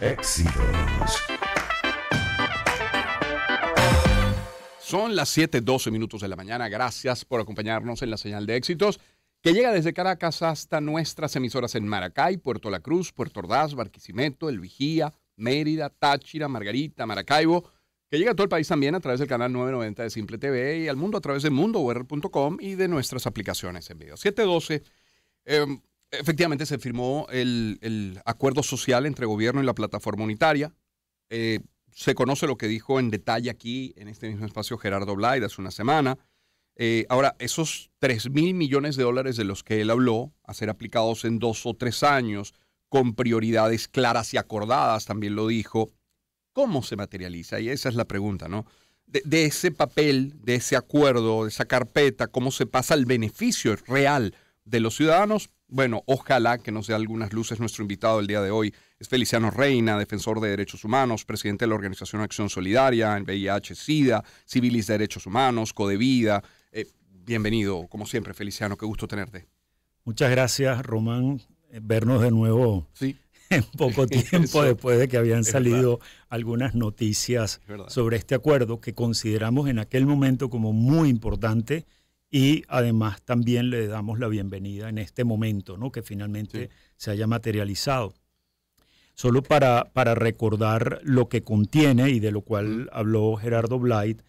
éxitos. Son las 7:12 minutos de la mañana. Gracias por acompañarnos en la señal de éxitos que llega desde Caracas hasta nuestras emisoras en Maracay, Puerto La Cruz, Puerto Ordaz, Barquisimeto, El Vigía, Mérida, Táchira, Margarita, Maracaibo, que llega a todo el país también a través del canal 990 de Simple TV y al mundo a través de mundower.com y de nuestras aplicaciones en video. 712. Efectivamente, se firmó el, acuerdo social entre gobierno y la plataforma unitaria. Eh, se conoce lo que dijo en detalle aquí, en este mismo espacio, Gerardo Blaid hace una semana. Eh, ahora, esos 3 mil millones de dólares de los que él habló, a ser aplicados en dos o tres años, con prioridades claras y acordadas, también lo dijo, ¿cómo se materializa? Y esa es la pregunta, ¿no? De, de ese papel, de ese acuerdo, de esa carpeta, ¿cómo se pasa el beneficio real? de los ciudadanos. Bueno, ojalá que nos dé algunas luces nuestro invitado el día de hoy. Es Feliciano Reina, defensor de derechos humanos, presidente de la Organización Acción Solidaria en VIH, SIDA, Civilis de Derechos Humanos, Codevida. Eh, bienvenido, como siempre, Feliciano, qué gusto tenerte. Muchas gracias, Román, eh, vernos de nuevo sí. en poco tiempo después de que habían salido algunas noticias sobre este acuerdo que consideramos en aquel momento como muy importante y además también le damos la bienvenida en este momento, ¿no? que finalmente se haya materializado. Solo para, para, recordar lo que contiene y de lo cual habló Gerardo Blight,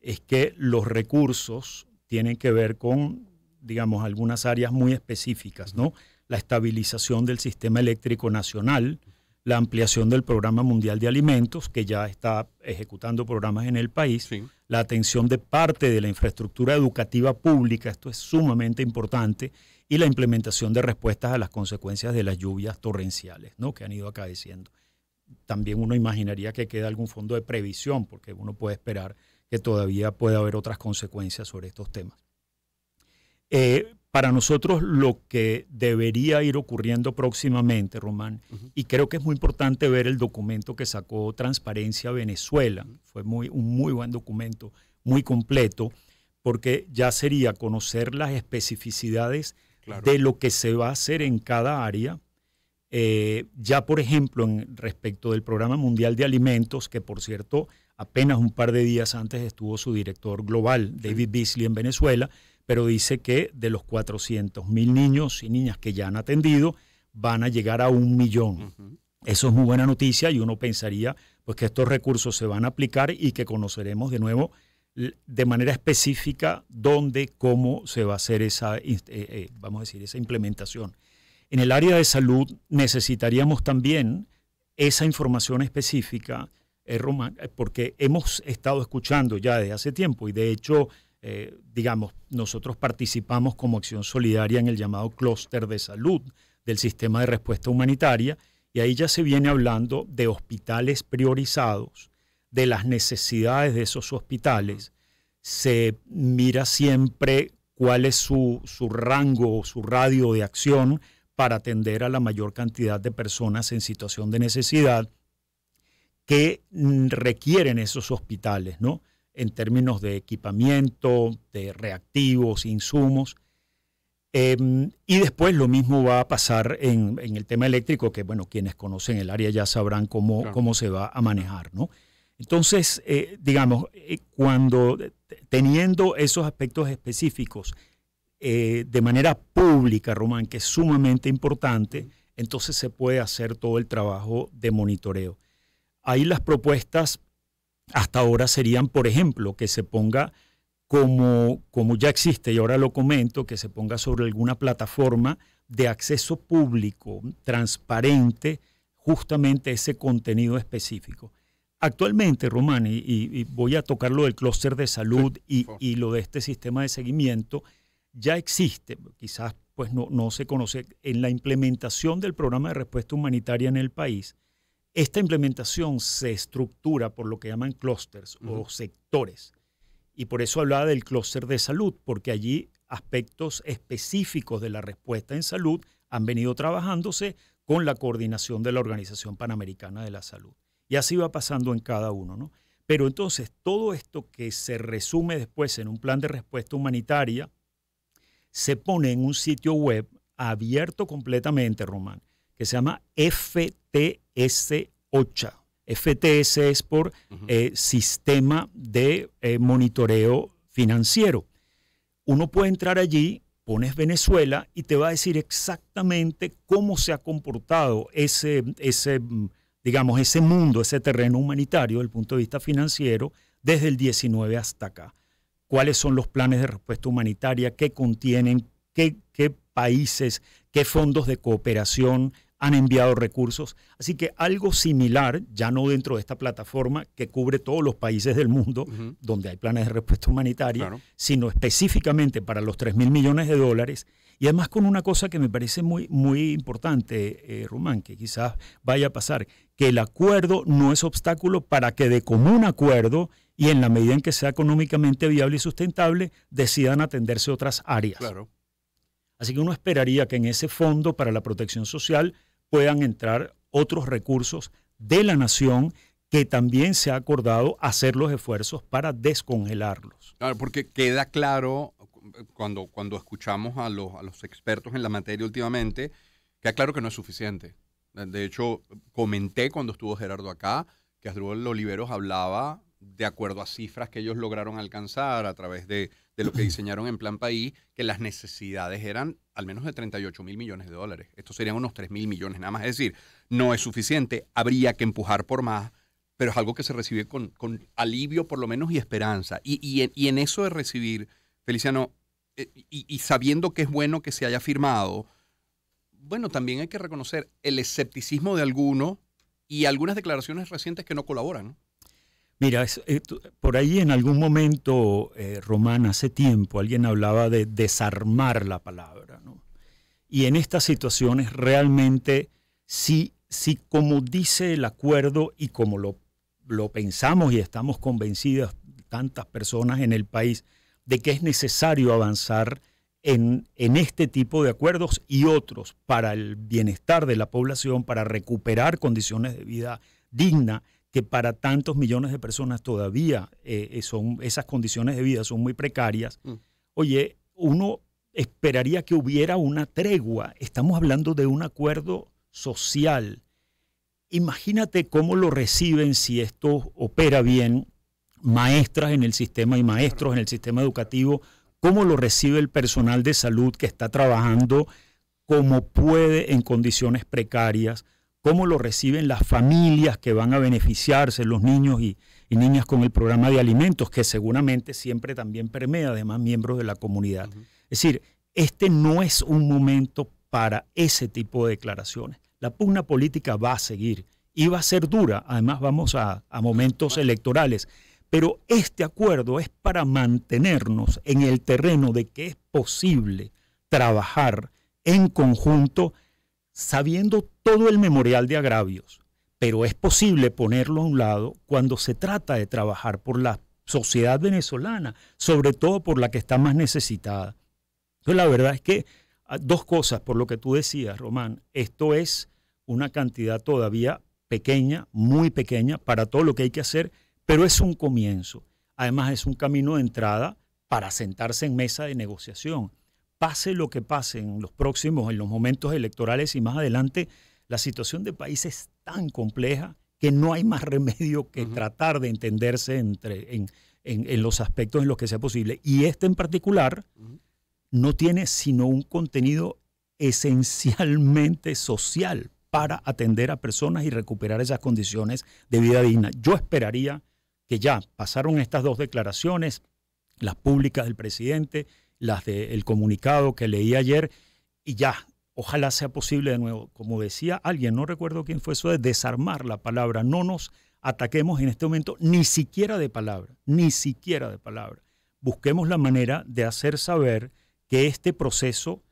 es que los recursos tienen que ver con, digamos, algunas áreas muy específicas, ¿no? La estabilización del sistema eléctrico nacional, la ampliación del Programa Mundial de Alimentos, que ya está ejecutando programas en el país, la atención de parte de la infraestructura educativa pública, esto es sumamente importante, y la implementación de respuestas a las consecuencias de las lluvias torrenciales ¿no? que han ido acaeciendo. También uno imaginaría que queda algún fondo de previsión, porque uno puede esperar que todavía pueda haber otras consecuencias sobre estos temas. Eh, para nosotros lo que debería ir ocurriendo próximamente, Román, y creo que es muy importante ver el documento que sacó Transparencia Venezuela, fue muy, un muy buen documento, muy completo, porque ya sería conocer las especificidades de lo que se va a hacer en cada área. Eh, ya, por ejemplo, en, respecto del Programa Mundial de Alimentos, que por cierto, apenas un par de días antes estuvo su director global, David Beasley, en Venezuela, pero dice que de los 400.000 mil niños y niñas que ya han atendido, van a llegar a un millón. Eso es muy buena noticia y uno pensaría pues, que estos recursos se van a aplicar y que conoceremos de nuevo de manera específica dónde, cómo se va a hacer esa, eh, eh, vamos a decir, esa implementación. En el área de salud necesitaríamos también esa información específica, eh, porque hemos estado escuchando ya desde hace tiempo y de hecho eh, digamos, nosotros participamos como acción solidaria en el llamado clúster de salud del sistema de respuesta humanitaria y ahí ya se viene hablando de hospitales priorizados, de las necesidades de esos hospitales. Se mira siempre cuál es su, su rango o su radio de acción para atender a la mayor cantidad de personas en situación de necesidad que requieren esos hospitales, ¿no? en términos de equipamiento, de reactivos, insumos. Em, y después lo mismo va a pasar en, el tema eléctrico, que bueno, quienes conocen el área ya sabrán cómo, cómo se va a manejar, ¿no? Entonces, eh, digamos, eh, cuando eh, teniendo esos aspectos específicos de manera pública, Román, que es sumamente importante, entonces se puede hacer todo el trabajo de monitoreo. Ahí las propuestas hasta ahora serían, por ejemplo, que se ponga como, ya existe, y ahora lo comento, que se ponga sobre alguna plataforma de acceso público, transparente, justamente ese contenido específico. Actualmente, Román, y, voy a tocar lo del clúster de salud y, lo de este sistema de seguimiento, ya existe, quizás pues no se conoce, en la implementación del programa de respuesta humanitaria en el país, esta implementación se estructura por lo que llaman clústeres o sectores. Y por eso hablaba del clúster de salud, porque allí aspectos específicos de la respuesta en salud han venido trabajándose con la coordinación de la Organización Panamericana de la Salud. Y así va pasando en cada uno, Pero entonces todo esto que se resume después en un plan de respuesta humanitaria se pone en un sitio web abierto completamente, Román, que se llama FTS8. FTS es por eh, Sistema de eh, Monitoreo Financiero. Uno puede entrar allí, pones Venezuela y te va a decir exactamente cómo se ha comportado ese, ese, mm, digamos, ese mundo, ese terreno humanitario desde el punto de vista financiero desde el 19 hasta acá. ¿Cuáles son los planes de respuesta humanitaria? ¿Qué contienen? ¿Qué, qué países? ¿Qué fondos de cooperación? han enviado recursos. Así que algo similar, ya no dentro de esta plataforma que cubre todos los países del mundo donde hay planes de respuesta humanitaria, sino específicamente para los 3 mil millones de dólares. Y además con una cosa que me parece muy, muy importante, eh, que quizás vaya a pasar, que el acuerdo no es obstáculo para que de común acuerdo y en la medida en que sea económicamente viable y sustentable, decidan atenderse otras áreas. Así que uno esperaría que en ese fondo para la protección social puedan entrar otros recursos de la nación que también se ha acordado hacer los esfuerzos para descongelarlos. Claro, porque queda claro cuando, cuando escuchamos a los, los expertos en la materia últimamente, queda claro que no es suficiente. De hecho, comenté cuando estuvo Gerardo acá que Asdrúbal Oliveros hablaba de acuerdo a cifras que ellos lograron alcanzar a través de, de lo que diseñaron en Plan País, que las necesidades eran al menos de 38 mil millones de dólares. Esto serían unos 3 mil millones nada más. Es decir, no es suficiente, habría que empujar por más, pero es algo que se recibe con, alivio por lo menos y esperanza. Y, en, eso de recibir, Feliciano, eh, y, sabiendo que es bueno que se haya firmado, bueno, también hay que reconocer el escepticismo de alguno y algunas declaraciones recientes que no colaboran. Mira, eh, por ahí en algún momento, eh, Román, hace tiempo, alguien hablaba de desarmar la palabra. ¿no? Y en estas situaciones realmente sí, sí como dice el acuerdo y como lo, lo pensamos y estamos convencidas tantas personas en el país de que es necesario avanzar en, en, este tipo de acuerdos y otros para el bienestar de la población, para recuperar condiciones de vida digna, que para tantos millones de personas todavía eh, eh, son, esas condiciones de vida son muy precarias. Mm. Oye, uno esperaría que hubiera una tregua. Estamos hablando de un acuerdo social. Imagínate cómo lo reciben si esto opera bien, maestras en el sistema y maestros en el sistema educativo, cómo lo recibe el personal de salud que está trabajando como puede en condiciones precarias, cómo lo reciben las familias que van a beneficiarse, los niños y, niñas con el programa de alimentos, que seguramente siempre también permea además miembros de la comunidad. Es decir, este no es un momento para ese tipo de declaraciones. La pugna política va a seguir y va a ser dura. Además, vamos a, a momentos electorales. Pero este acuerdo es para mantenernos en el terreno de que es posible trabajar en conjunto sabiendo todo el memorial de agravios, pero es posible ponerlo a un lado cuando se trata de trabajar por la sociedad venezolana, sobre todo por la que está más necesitada. Entonces, la verdad es que ah, dos cosas, por lo que tú decías, Román, esto es una cantidad todavía pequeña, muy pequeña, para todo lo que hay que hacer, pero es un comienzo. Además, es un camino de entrada para sentarse en mesa de negociación. Pase lo que pase en los próximos, en los momentos electorales y más adelante, la situación del país es tan compleja que no hay más remedio que tratar de entenderse entre, en, los aspectos en los que sea posible. Y este en particular, no tiene sino un contenido esencialmente social para atender a personas y recuperar esas condiciones de vida digna. Yo esperaría que ya pasaron estas dos declaraciones, las públicas del presidente, las del comunicado que leí ayer, y ya, ojalá sea posible de nuevo, como decía alguien, no recuerdo quién fue eso, de desarmar la palabra, no nos ataquemos en este momento ni siquiera de palabra, ni siquiera de palabra. Busquemos la manera de hacer saber que este proceso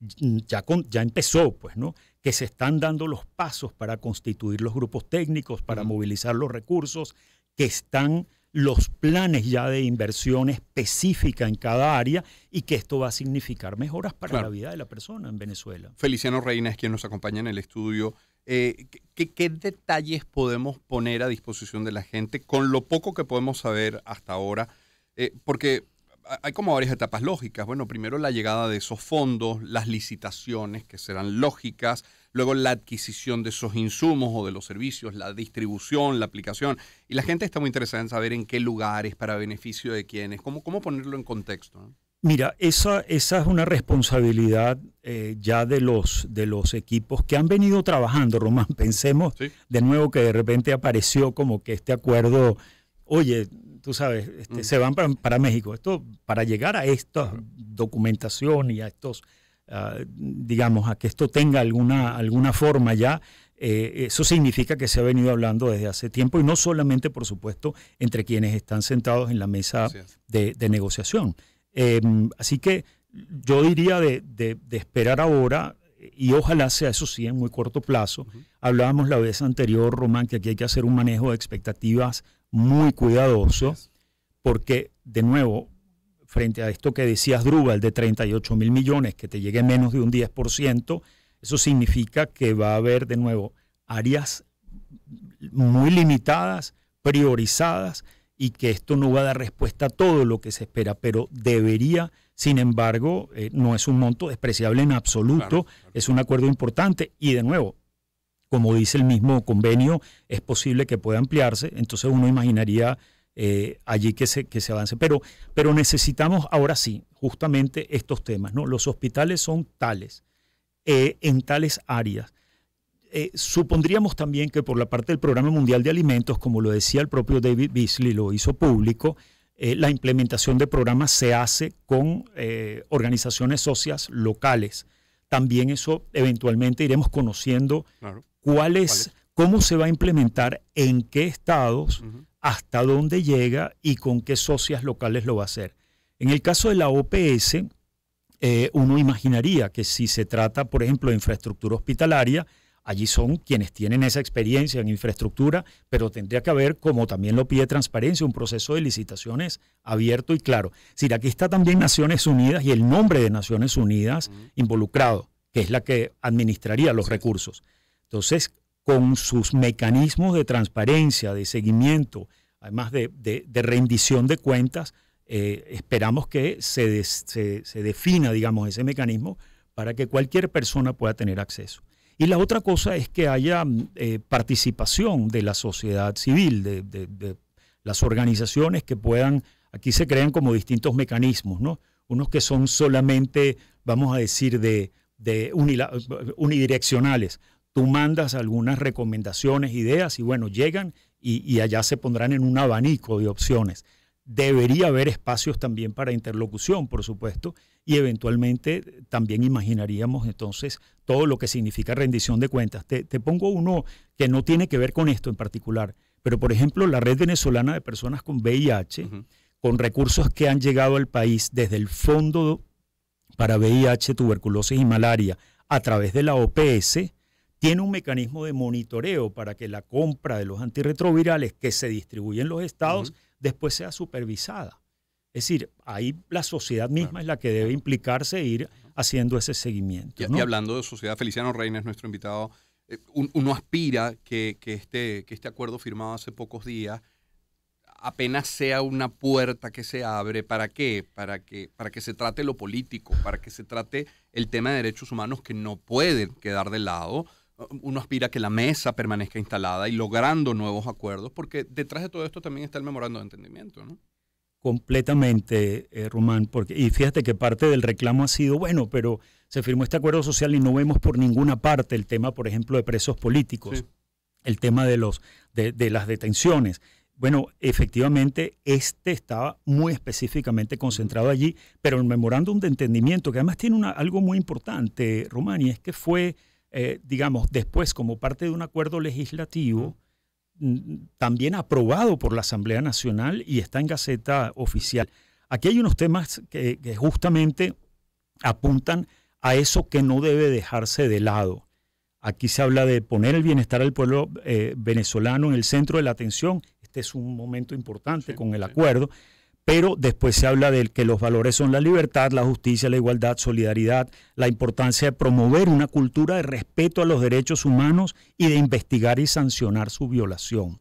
ya, ya empezó, pues, ¿no? Que se están dando los pasos para constituir los grupos técnicos, para movilizar los recursos, que están los planes ya de inversión específica en cada área y que esto va a significar mejoras para la vida de la persona en Venezuela. Feliciano Reina es quien nos acompaña en el estudio. Eh, ¿qué, detalles podemos poner a disposición de la gente con lo poco que podemos saber hasta ahora? Eh, porque hay como varias etapas lógicas. Bueno, primero la llegada de esos fondos, las licitaciones que serán lógicas, luego la adquisición de esos insumos o de los servicios, la distribución, la aplicación. Y la gente está muy interesada en saber en qué lugares, para beneficio de quiénes, cómo, cómo ponerlo en contexto. Mira, esa, esa, es una responsabilidad eh, ya de los, de los equipos que han venido trabajando, Román. Pensemos de nuevo que de repente apareció como que este acuerdo, oye, tú sabes, este, mm. se van para, México. Esto, para llegar a esta documentación y a estos, ah, digamos, a que esto tenga alguna, alguna forma ya, eh, eso significa que se ha venido hablando desde hace tiempo y no solamente, por supuesto, entre quienes están sentados en la mesa de, negociación. Em, así que yo diría de, esperar ahora y ojalá sea eso sí en muy corto plazo. Hablábamos la vez anterior, Román, que aquí hay que hacer un manejo de expectativas muy cuidadoso, porque de nuevo, frente a esto que decías, el de 38 mil millones, que te llegue menos de un 10%, eso significa que va a haber de nuevo áreas muy limitadas, priorizadas, y que esto no va a dar respuesta a todo lo que se espera, pero debería, sin embargo, eh, no es un monto despreciable en absoluto, es un acuerdo importante y de nuevo, como dice el mismo convenio, es posible que pueda ampliarse, entonces uno imaginaría eh, allí que se, que se avance. Pero, pero necesitamos ahora sí, justamente estos temas, ¿no? Los hospitales son tales, eh, en tales áreas. Eh, supondríamos también que por la parte del Programa Mundial de Alimentos, como lo decía el propio David Beasley, lo hizo público, la implementación de programas se hace con organizaciones socias locales. También eso eventualmente iremos conociendo claro cuál es, cómo se va a implementar, en qué estados, hasta dónde llega y con qué socias locales lo va a hacer. En el caso de la OPS, eh, uno imaginaría que si se trata, por ejemplo, de infraestructura hospitalaria, allí son quienes tienen esa experiencia en infraestructura, pero tendría que haber, como también lo pide transparencia, un proceso de licitaciones abierto y claro. si aquí está también Naciones Unidas y el nombre de Naciones Unidas involucrado, que es la que administraría los recursos. Entonces, con sus mecanismos de transparencia, de seguimiento, además de, rendición de cuentas, eh, esperamos que se, defina, digamos, ese mecanismo para que cualquier persona pueda tener acceso. Y la otra cosa es que haya mm, eh, participación de la sociedad civil, de, las organizaciones que puedan, aquí se crean como distintos mecanismos, Unos que son solamente, vamos a decir, de unidireccionales, tú mandas algunas recomendaciones, ideas y bueno, llegan y, allá se pondrán en un abanico de opciones. Debería haber espacios también para interlocución, por supuesto, y eventualmente también imaginaríamos entonces todo lo que significa rendición de cuentas. Te, pongo uno que no tiene que ver con esto en particular, pero por ejemplo la red venezolana de personas con VIH, con recursos que han llegado al país desde el Fondo para VIH, tuberculosis y malaria a través de la OPS, tiene un mecanismo de monitoreo para que la compra de los antirretrovirales que se distribuyen en los estados después sea supervisada. Es decir, ahí la sociedad misma es la que debe implicarse e ir haciendo ese seguimiento. Y, hablando de sociedad, Feliciano Reina nuestro invitado. Eh, uno aspira que, este, que este acuerdo firmado hace pocos días apenas sea una puerta que se abre. ¿Para qué? Para que, para que se trate lo político, para que se trate el tema de derechos humanos que no pueden quedar de lado uno aspira a que la mesa permanezca instalada y logrando nuevos acuerdos, porque detrás de todo esto también está el memorando de entendimiento, ¿no? Completamente, eh, Román, porque, y fíjate que parte del reclamo ha sido, bueno, pero se firmó este acuerdo social y no vemos por ninguna parte el tema, por ejemplo, de presos políticos, el tema de, los, de, las detenciones. Bueno, efectivamente, este estaba muy específicamente concentrado allí, pero el memorándum de entendimiento, que además tiene algo muy importante, Román, y es que fue eh, digamos, después como parte de un acuerdo legislativo, mm, también aprobado por la Asamblea Nacional y está en Gaceta Oficial. Aquí hay unos temas que, justamente apuntan a eso que no debe dejarse de lado. Aquí se habla de poner el bienestar del pueblo eh, venezolano en el centro de la atención. Este es un momento importante con el acuerdo pero después se habla de que los valores son la libertad, la justicia, la igualdad, solidaridad, la importancia de promover una cultura de respeto a los derechos humanos y de investigar y sancionar su violación.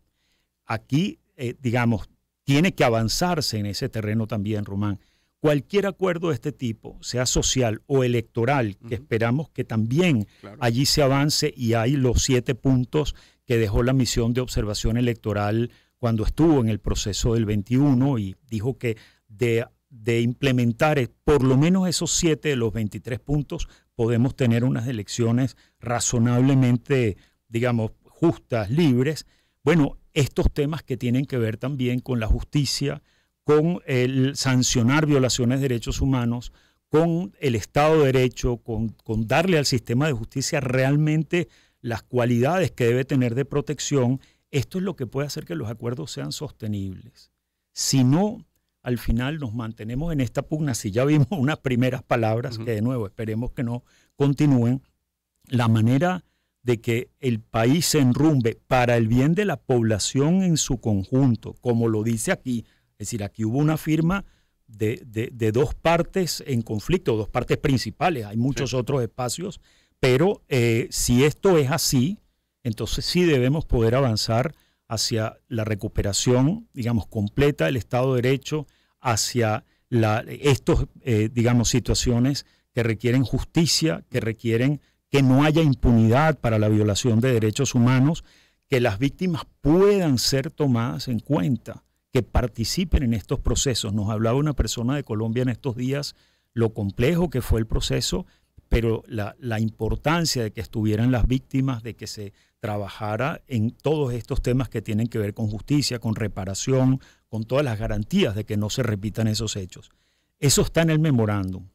Aquí, eh, digamos, tiene que avanzarse en ese terreno también, Román. Cualquier acuerdo de este tipo, sea social o electoral, que esperamos que también allí se avance y hay los siete puntos que dejó la misión de observación electoral cuando estuvo en el proceso del 21 y dijo que de, implementar por lo menos esos siete de los 23 puntos podemos tener unas elecciones razonablemente, digamos, justas, libres. Bueno, estos temas que tienen que ver también con la justicia, con el sancionar violaciones de derechos humanos, con el Estado de Derecho, con, con darle al sistema de justicia realmente las cualidades que debe tener de protección esto es lo que puede hacer que los acuerdos sean sostenibles. Si no, al final nos mantenemos en esta pugna. Si ya vimos unas primeras palabras, que de nuevo esperemos que no continúen, la manera de que el país se enrumbe para el bien de la población en su conjunto, como lo dice aquí. Es decir, aquí hubo una firma de, dos partes en conflicto, dos partes principales, hay muchos otros espacios, pero eh, si esto es así, entonces sí debemos poder avanzar hacia la recuperación, digamos, completa del Estado de Derecho, hacia estas, eh, digamos, situaciones que requieren justicia, que requieren que no haya impunidad para la violación de derechos humanos, que las víctimas puedan ser tomadas en cuenta, que participen en estos procesos. Nos hablaba una persona de Colombia en estos días lo complejo que fue el proceso, pero la importancia de que estuvieran las víctimas, de que se trabajara en todos estos temas que tienen que ver con justicia, con reparación, con todas las garantías de que no se repitan esos hechos. Eso está en el memorándum.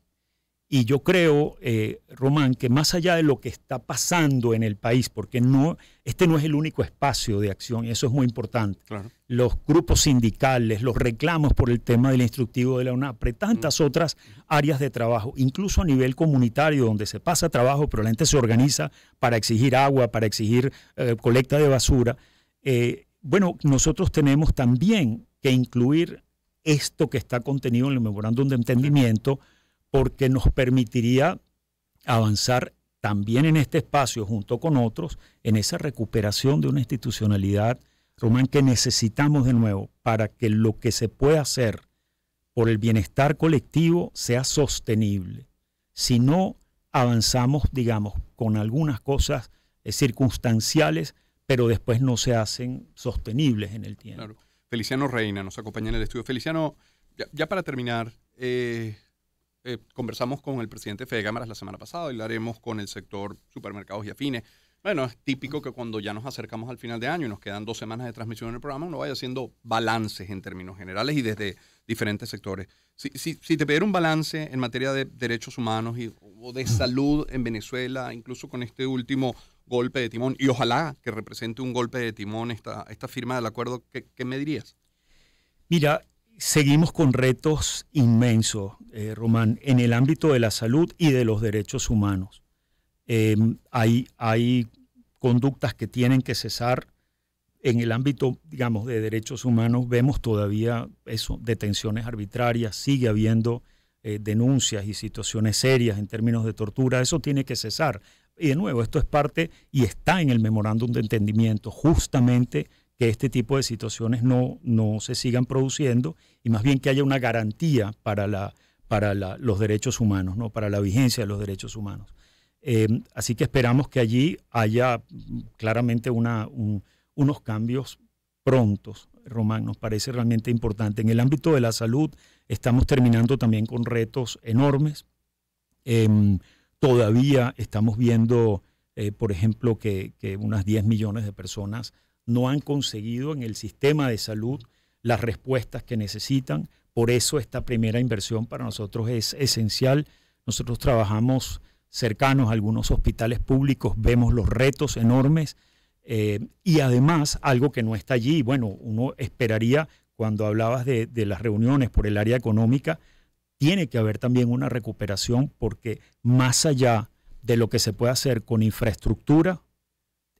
Y yo creo, eh, Román, que más allá de lo que está pasando en el país, porque no, este no es el único espacio de acción, y eso es muy importante. Los grupos sindicales, los reclamos por el tema del instructivo de la UNAPRE, tantas otras áreas de trabajo, incluso a nivel comunitario, donde se pasa trabajo, pero la gente se organiza para exigir agua, para exigir eh, colecta de basura. Eh, bueno, nosotros tenemos también que incluir esto que está contenido en el memorándum de entendimiento porque nos permitiría avanzar también en este espacio junto con otros en esa recuperación de una institucionalidad, Román, que necesitamos de nuevo para que lo que se pueda hacer por el bienestar colectivo sea sostenible. Si no avanzamos, digamos, con algunas cosas eh, circunstanciales, pero después no se hacen sostenibles en el tiempo. Feliciano Reina nos acompaña en el estudio. Feliciano, ya, para terminar, eh, eh, conversamos con el presidente de Cámaras la semana pasada y lo haremos con el sector supermercados y afines. Bueno, es típico que cuando ya nos acercamos al final de año y nos quedan dos semanas de transmisión en el programa, uno vaya haciendo balances en términos generales y desde diferentes sectores. Si, si, te pidiera un balance en materia de derechos humanos y, o de salud en Venezuela, incluso con este último golpe de timón, y ojalá que represente un golpe de timón esta, esta firma del acuerdo, ¿qué, qué me dirías? Mira, Seguimos con retos inmensos, eh, Román, en el ámbito de la salud y de los derechos humanos. Em, hay, conductas que tienen que cesar. En el ámbito, digamos, de derechos humanos vemos todavía eso, detenciones arbitrarias, sigue habiendo eh, denuncias y situaciones serias en términos de tortura, eso tiene que cesar. Y de nuevo, esto es parte y está en el memorándum de entendimiento, justamente que este tipo de situaciones no, no se sigan produciendo y más bien que haya una garantía para, la, para los derechos humanos, ¿no? para la vigencia de los derechos humanos. Em, así que esperamos que allí haya mm, claramente una, unos cambios prontos, Román, nos parece realmente importante. En el ámbito de la salud estamos terminando también con retos enormes. Em, todavía estamos viendo, eh, por ejemplo, que, que unas 10 millones de personas no han conseguido en el sistema de salud las respuestas que necesitan. Por eso esta primera inversión para nosotros es esencial. Nosotros trabajamos cercanos a algunos hospitales públicos, vemos los retos enormes eh, y además algo que no está allí, bueno, uno esperaría cuando hablabas de las reuniones por el área económica, tiene que haber también una recuperación porque más allá de lo que se puede hacer con infraestructura,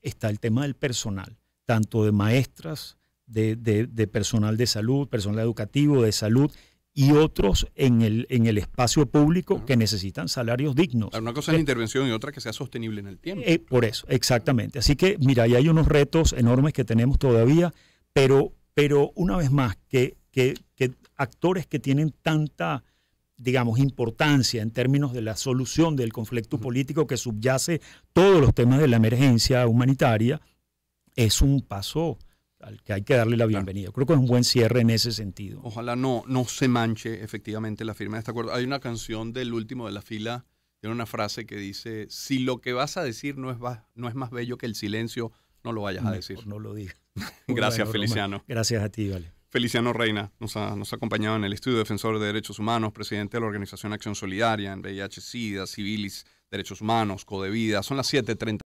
está el tema del personal tanto de maestras, de, personal de salud, personal educativo, de salud y otros en el, en el espacio público que necesitan salarios dignos. una cosa es la eh, intervención y otra que sea sostenible en el tiempo. Eh, por eso, exactamente. Así que, mira, ahí hay unos retos enormes que tenemos todavía, pero, pero una vez más, que, actores que tienen tanta, digamos, importancia en términos de la solución del conflicto político que subyace todos los temas de la emergencia humanitaria, es un paso al que hay que darle la bienvenida. Creo que es un buen cierre en ese sentido. Ojalá no, no se manche efectivamente la firma de este acuerdo. Hay una canción del último de la fila, tiene una frase que dice, si lo que vas a decir no es, no es más bello que el silencio, no lo vayas a decir. No, lo digas. gracias, Feliciano. Gracias a ti, vale. Feliciano Reina nos ha, nos ha acompañado en el estudio Defensor de Derechos Humanos, presidente de la Organización Acción Solidaria en VIH-Sida, Civilis, Derechos Humanos, Codevida. Son las 7.30.